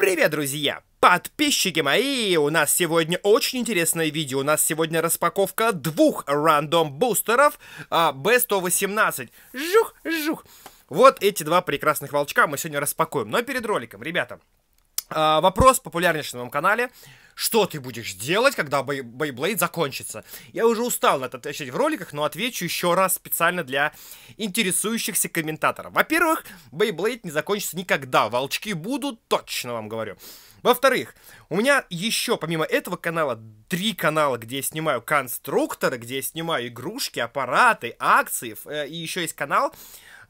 Привет, друзья! Подписчики мои, у нас сегодня очень интересное видео. У нас сегодня распаковка двух рандом бустеров B118. А, жух, жух. Вот эти два прекрасных волчка мы сегодня распакуем. Но перед роликом, ребята, а, вопрос популярнейший на моем канале что ты будешь делать, когда Бей Бейблейд закончится. Я уже устал на это отвечать в роликах, но отвечу еще раз специально для интересующихся комментаторов. Во-первых, Бейблейд не закончится никогда, волчки будут, точно вам говорю. Во-вторых, у меня еще, помимо этого канала, три канала, где я снимаю конструкторы, где я снимаю игрушки, аппараты, акции, э, и еще есть канал,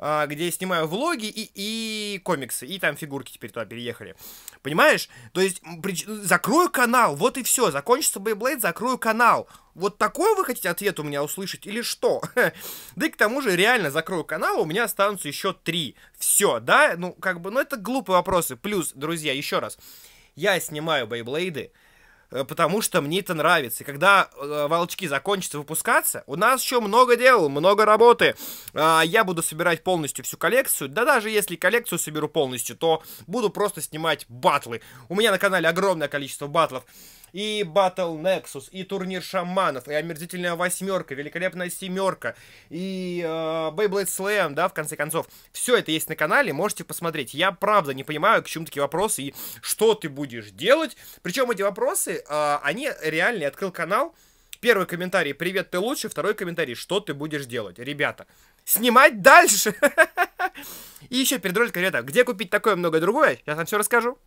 а, где я снимаю влоги и, и комиксы, и там фигурки теперь туда переехали. Понимаешь? То есть, прич... закрою канал, вот и все, закончится Beyblade, закрою канал. Вот такой вы хотите ответ у меня услышать или что? да и к тому же реально закрою канал, у меня останутся еще три. Все, да? Ну, как бы, ну это глупые вопросы. Плюс, друзья, еще раз, я снимаю Бейблейды, Э, потому что мне это нравится. И когда э, волчки закончатся выпускаться, у нас еще много дел, много работы. Э, я буду собирать полностью всю коллекцию. Да даже если коллекцию соберу полностью, то буду просто снимать батлы. У меня на канале огромное количество батлов и Battle Nexus, и турнир шаманов, и омерзительная восьмерка, великолепная семерка, и э, Beyblade Slam, да, в конце концов. Все это есть на канале, можете посмотреть. Я правда не понимаю, к чему такие вопросы и что ты будешь делать. Причем эти вопросы, э, они реальные. Открыл канал, первый комментарий «Привет, ты лучше», второй комментарий «Что ты будешь делать?» Ребята, снимать дальше! И еще перед роликом, ребята, где купить такое, многое другое, я вам все расскажу.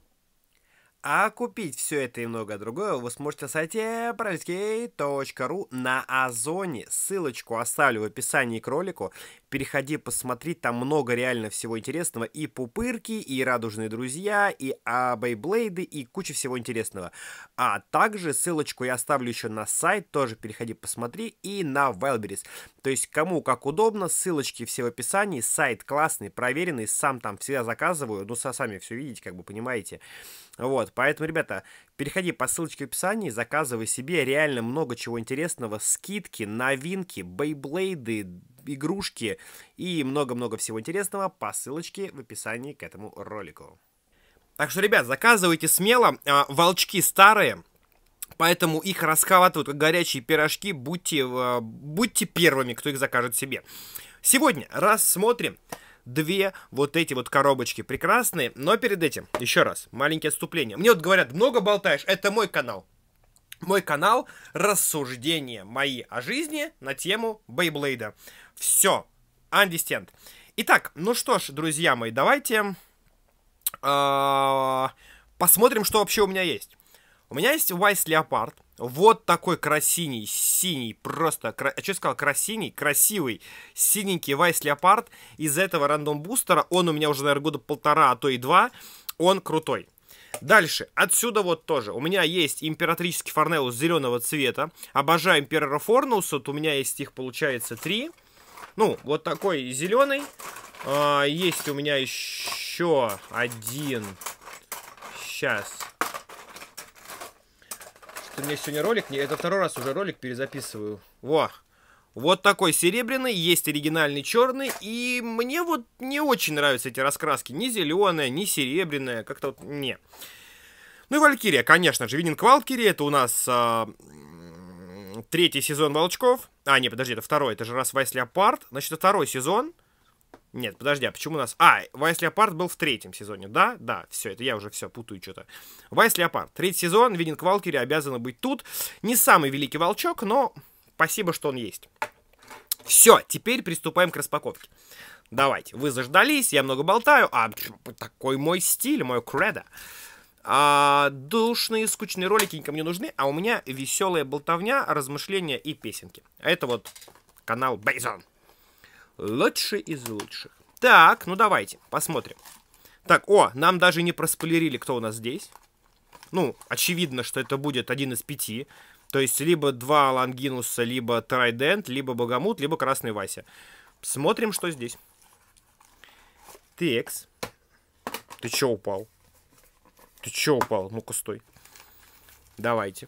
А купить все это и многое другое вы сможете на сайте paralysky.ru на Озоне. Ссылочку оставлю в описании к ролику. Переходи, посмотри, там много реально всего интересного. И пупырки, и радужные друзья, и абейблейды, и куча всего интересного. А также ссылочку я оставлю еще на сайт, тоже переходи, посмотри, и на Wildberries. То есть кому как удобно, ссылочки все в описании. Сайт классный, проверенный, сам там всегда заказываю. Ну, сами все видите, как бы понимаете. Вот, поэтому, ребята, переходи по ссылочке в описании, заказывай себе реально много чего интересного, скидки, новинки, бейблейды, игрушки и много-много всего интересного по ссылочке в описании к этому ролику. Так что, ребят, заказывайте смело. А, волчки старые, Поэтому их расхватывают как горячие пирожки. Будьте, а, будьте первыми, кто их закажет себе. Сегодня рассмотрим две вот эти вот коробочки прекрасные. Но перед этим, еще раз, маленькие отступления. Мне вот говорят, много болтаешь, это мой канал. Мой канал рассуждения мои о жизни на тему Бейблейда. Все, understand. Итак, ну что ж, друзья мои, давайте э -э посмотрим, что вообще у меня есть. У меня есть Вайс Леопард. Вот такой красиний синий, просто... Кра... А что я сказал? красиний? Красивый, синенький Вайс Леопард. Из этого рандом бустера, он у меня уже, наверное, года полтора, а то и два. Он крутой. Дальше, отсюда вот тоже. У меня есть императрический Форнеус зеленого цвета. Обожаю императора Форнеуса. Вот у меня есть их, получается, три. Ну, вот такой зеленый. А, есть у меня еще один. Сейчас у меня сегодня ролик. Это второй раз уже ролик перезаписываю. Во! Вот такой серебряный, есть оригинальный черный, и мне вот не очень нравятся эти раскраски. Ни зеленая, ни серебряная, как-то вот не. Ну и Валькирия, конечно же. Вининг Валькирия, это у нас э, третий сезон Волчков. А, не, подожди, это второй, это же раз Вайс Леопард. Значит, это второй сезон. Нет, подожди, а почему у нас... А, Вайс Леопард был в третьем сезоне, да? Да, все, это я уже все путаю что-то. Вайс Леопард. Третий сезон, Вининг Валкири обязаны быть тут. Не самый великий волчок, но спасибо, что он есть. Все, теперь приступаем к распаковке. Давайте, вы заждались, я много болтаю, а такой мой стиль, мое кредо. А, душные, скучные ролики никому не нужны, а у меня веселая болтовня, размышления и песенки. А это вот канал Бейзон. Лучше из лучших. Так, ну давайте, посмотрим. Так, о, нам даже не проспойлерили, кто у нас здесь. Ну, очевидно, что это будет один из пяти. То есть, либо два Лангинуса, либо Трайдент, либо Богомут, либо Красный Вася. Смотрим, что здесь. Текс. Ты чё упал? Ты чё упал? Ну-ка, стой. Давайте.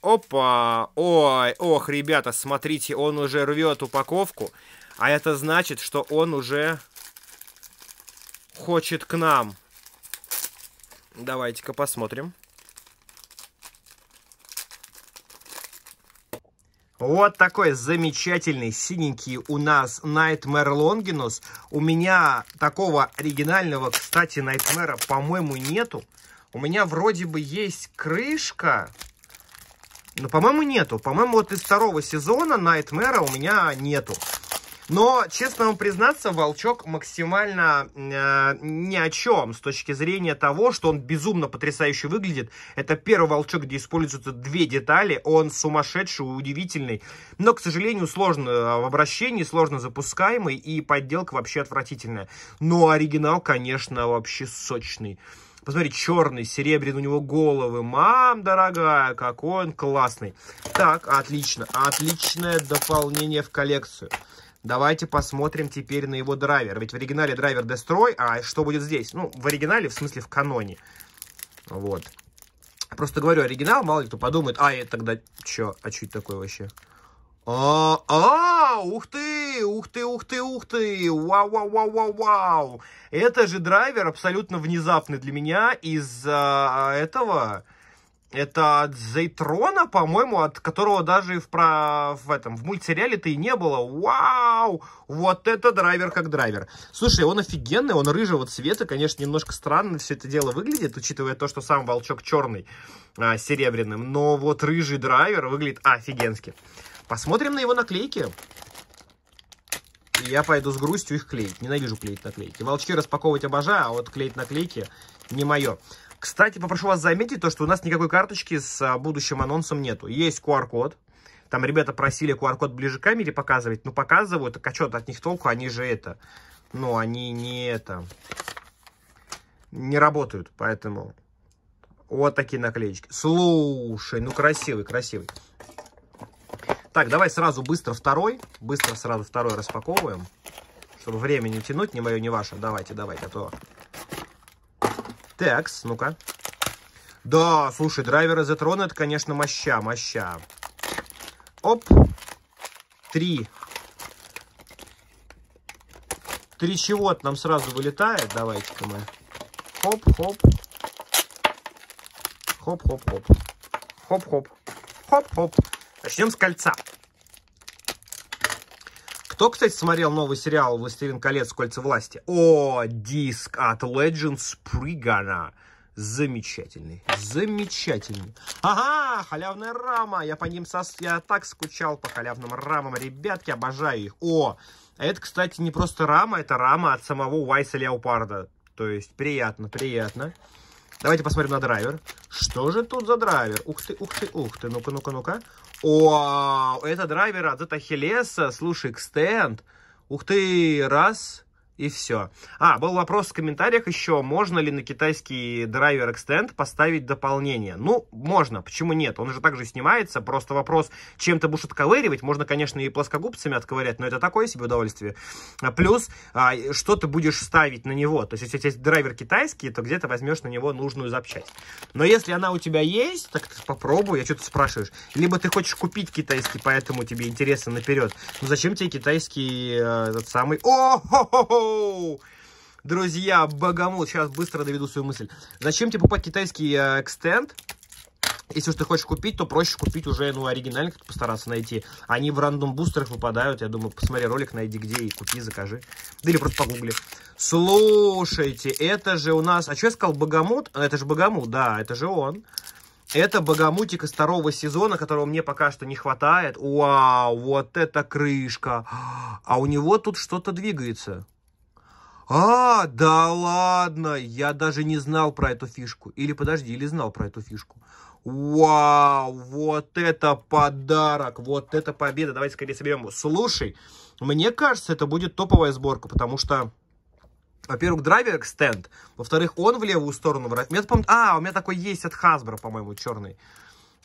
Опа! Ой, ох, ребята, смотрите, он уже рвет упаковку. А это значит, что он уже хочет к нам. Давайте-ка посмотрим. Вот такой замечательный синенький у нас Nightmare Longinus. У меня такого оригинального, кстати, Nightmare, по-моему, нету. У меня вроде бы есть крышка. Но, ну, по-моему, нету. По-моему, вот из второго сезона Найтмера у меня нету. Но, честно вам признаться, Волчок максимально э, ни о чем с точки зрения того, что он безумно потрясающе выглядит. Это первый Волчок, где используются две детали. Он сумасшедший, удивительный. Но, к сожалению, сложно в э, обращении, сложно запускаемый и подделка вообще отвратительная. Но оригинал, конечно, вообще сочный. Посмотри, черный, серебряный у него головы. Мам, дорогая, какой он классный. Так, отлично. Отличное дополнение в коллекцию. Давайте посмотрим теперь на его драйвер. Ведь в оригинале драйвер Destroy, а что будет здесь? Ну, в оригинале, в смысле, в каноне. Вот. Просто говорю оригинал, мало ли кто подумает, а, это тогда что, а что это такое вообще? А, а, ух ты, ух ты, ух ты, ух ты, вау, вау, вау, вау, вау. Это же драйвер абсолютно внезапный для меня из а, этого. Это от Зейтрона, по-моему, от которого даже в, про, в этом в мультсериале-то и не было. Вау! Вот это драйвер как драйвер. Слушай, он офигенный, он рыжего цвета. Конечно, немножко странно все это дело выглядит, учитывая то, что сам волчок черный, а, серебряным. Но вот рыжий драйвер выглядит офигенски. Посмотрим на его наклейки. я пойду с грустью их клеить. Ненавижу клеить наклейки. Волчки распаковывать обожаю, а вот клеить наклейки не мое. Кстати, попрошу вас заметить то, что у нас никакой карточки с а, будущим анонсом нету. Есть QR-код. Там ребята просили QR-код ближе к камере показывать. но показывают, так а что от них толку? Они же это... Ну, они не это... Не работают, поэтому... Вот такие наклеечки. Слушай, ну красивый, красивый. Так, давай сразу быстро второй. Быстро сразу второй распаковываем. Чтобы время не тянуть, ни мое, ни ваше. Давайте, давайте, а то... Текс, ну-ка. Да, слушай, драйверы Zetrona, это, конечно, моща, моща. Оп. Три. Три чего-то нам сразу вылетает. Давайте-ка мы. Хоп-хоп. Хоп-хоп-хоп. Хоп-хоп. Хоп-хоп. Начнем с кольца. Кто, кстати, смотрел новый сериал «Властелин колец. Кольца власти»? О, диск от Legends Пригана. Замечательный, замечательный. Ага, халявная рама. Я по ним сос... я так скучал по халявным рамам. Ребятки, обожаю их. О, это, кстати, не просто рама, это рама от самого Уайса Леопарда. То есть, приятно, приятно. Давайте посмотрим на драйвер. Что же тут за драйвер? Ух ты, ух ты, ух ты. Ну-ка, ну-ка, ну-ка. О, а, это драйвер от Ахиллеса. Слушай, экстенд. Ух ты, раз и все. А, был вопрос в комментариях еще, можно ли на китайский драйвер Extend поставить дополнение. Ну, можно, почему нет? Он же также снимается, просто вопрос, чем ты будешь отковыривать. Можно, конечно, и плоскогубцами отковырять, но это такое себе удовольствие. А плюс, а, что ты будешь ставить на него. То есть, если у тебя есть драйвер китайский, то где ты возьмешь на него нужную запчасть. Но если она у тебя есть, так попробуй, я что-то спрашиваешь. Либо ты хочешь купить китайский, поэтому тебе интересно наперед. Ну, зачем тебе китайский э, этот самый... О-хо-хо-хо! Йоу! Друзья, богомол, сейчас быстро доведу свою мысль. Зачем тебе покупать китайский э, экстенд? Если уж ты хочешь купить, то проще купить уже, ну, оригинальных постараться найти. Они в рандом бустерах выпадают. Я думаю, посмотри ролик, найди где и купи, закажи. Да или просто погугли. Слушайте, это же у нас... А что я сказал, Богомут? А, это же Богомут, да, это же он. Это Богомутика второго сезона, которого мне пока что не хватает. Вау, вот это крышка. А у него тут что-то двигается. А, да ладно, я даже не знал про эту фишку. Или подожди, или знал про эту фишку. Вау, вот это подарок, вот это победа. Давайте скорее соберем. Слушай, мне кажется, это будет топовая сборка, потому что, во-первых, драйвер стенд, во-вторых, он в левую сторону. У меня, пом... А, у меня такой есть от Hasbro, по-моему, черный.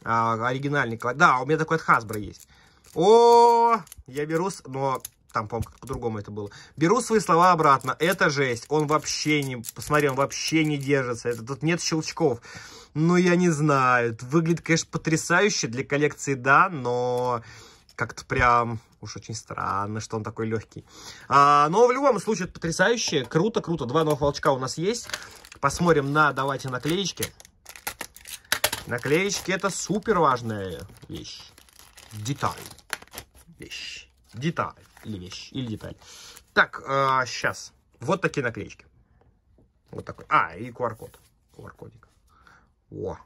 А, оригинальный. Да, у меня такой от Hasbro есть. О, я беру, но там, по-моему, по-другому это было. Беру свои слова обратно. Это жесть. Он вообще не... Посмотри, он вообще не держится. Это, тут нет щелчков. Ну, я не знаю. Выглядит, конечно, потрясающе для коллекции, да, но как-то прям уж очень странно, что он такой легкий. А, но в любом случае, это потрясающе. Круто, круто. Два новых волчка у нас есть. Посмотрим на, давайте, наклеечки. Наклеечки это супер важная вещь. Деталь. Вещь. Деталь или вещь, или деталь. Так, э, а, сейчас. Вот такие наклеечки. Вот такой. А, и QR-код. QR-кодик. О.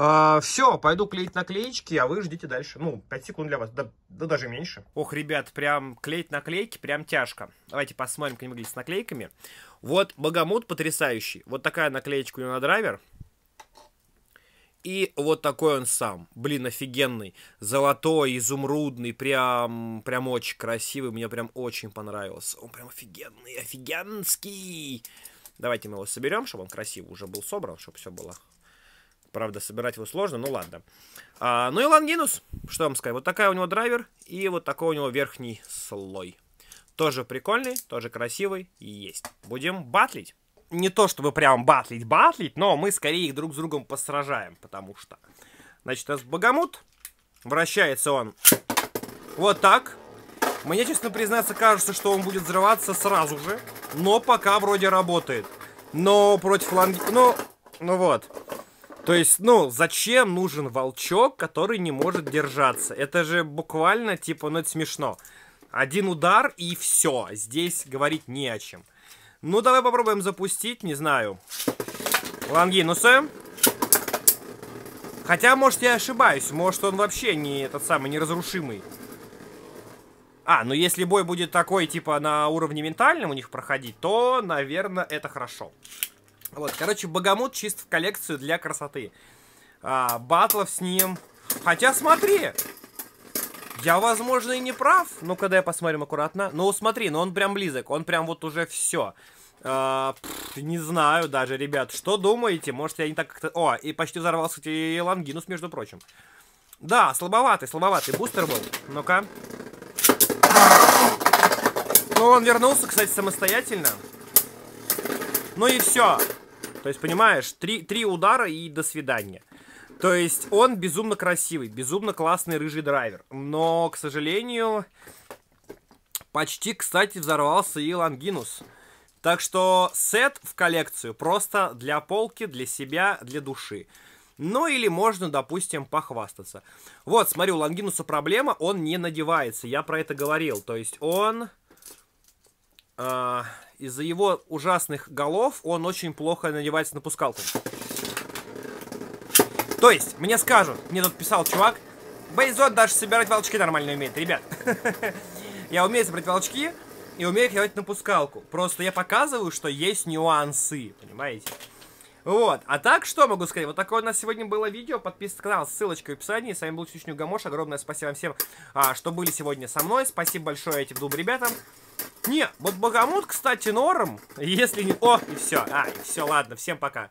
А, все, пойду клеить наклеечки, а вы ждите дальше. Ну, 5 секунд для вас, да, да даже меньше. Ох, ребят, прям клеить наклейки прям тяжко. Давайте посмотрим, как они выглядят с наклейками. Вот Богомут потрясающий. Вот такая наклеечка у него на драйвер. И вот такой он сам. Блин, офигенный. Золотой, изумрудный, прям, прям очень красивый. Мне прям очень понравился. Он прям офигенный, офигенский. Давайте мы его соберем, чтобы он красивый, уже был собран, чтобы все было. Правда, собирать его сложно, ну ладно. А, ну и Лангинус, что вам сказать. Вот такая у него драйвер и вот такой у него верхний слой. Тоже прикольный, тоже красивый и есть. Будем батлить не то чтобы прям батлить-батлить, но мы скорее их друг с другом посражаем, потому что... Значит, с Богомут вращается он вот так. Мне, честно признаться, кажется, что он будет взрываться сразу же, но пока вроде работает. Но против ланги... Ну, ну вот. То есть, ну, зачем нужен волчок, который не может держаться? Это же буквально, типа, ну это смешно. Один удар и все. Здесь говорить не о чем. Ну, давай попробуем запустить, не знаю. Лангинуса. Ну, Хотя, может, я ошибаюсь. Может, он вообще не этот самый, неразрушимый. А, ну если бой будет такой, типа, на уровне ментальном у них проходить, то, наверное, это хорошо. Вот, короче, Богомут чист в коллекцию для красоты. А, батлов с ним. Хотя, смотри, я, возможно, и не прав, ну когда я посмотрим аккуратно. Ну, смотри, ну он прям близок, он прям вот уже все. А, пфф, не знаю даже, ребят, что думаете? Может, я не так как-то... О, и почти взорвался, кстати, Лангинус, между прочим. Да, слабоватый, слабоватый бустер был. Ну-ка. Ну, он вернулся, кстати, самостоятельно. Ну и все. То есть, понимаешь, три, три удара и до свидания. То есть он безумно красивый, безумно классный рыжий драйвер. Но, к сожалению, почти, кстати, взорвался и Лангинус. Так что сет в коллекцию просто для полки, для себя, для души. Ну или можно, допустим, похвастаться. Вот, смотрю, у Лангинуса проблема, он не надевается. Я про это говорил. То есть он... Э, из-за его ужасных голов он очень плохо надевается на пускалку. То есть, мне скажут, мне тут писал чувак, Бейзот даже собирать волчки нормально умеет, ребят. Я умею собирать волчки и умею их делать на пускалку. Просто я показываю, что есть нюансы, понимаете? Вот, а так что могу сказать? Вот такое у нас сегодня было видео. Подписывайтесь на канал, ссылочка в описании. С вами был Чечню Гамош. Огромное спасибо всем, а, что были сегодня со мной. Спасибо большое этим двум ребятам. Не, вот Богомут, кстати, норм. Если не... О, и все. А, и все, ладно, всем пока.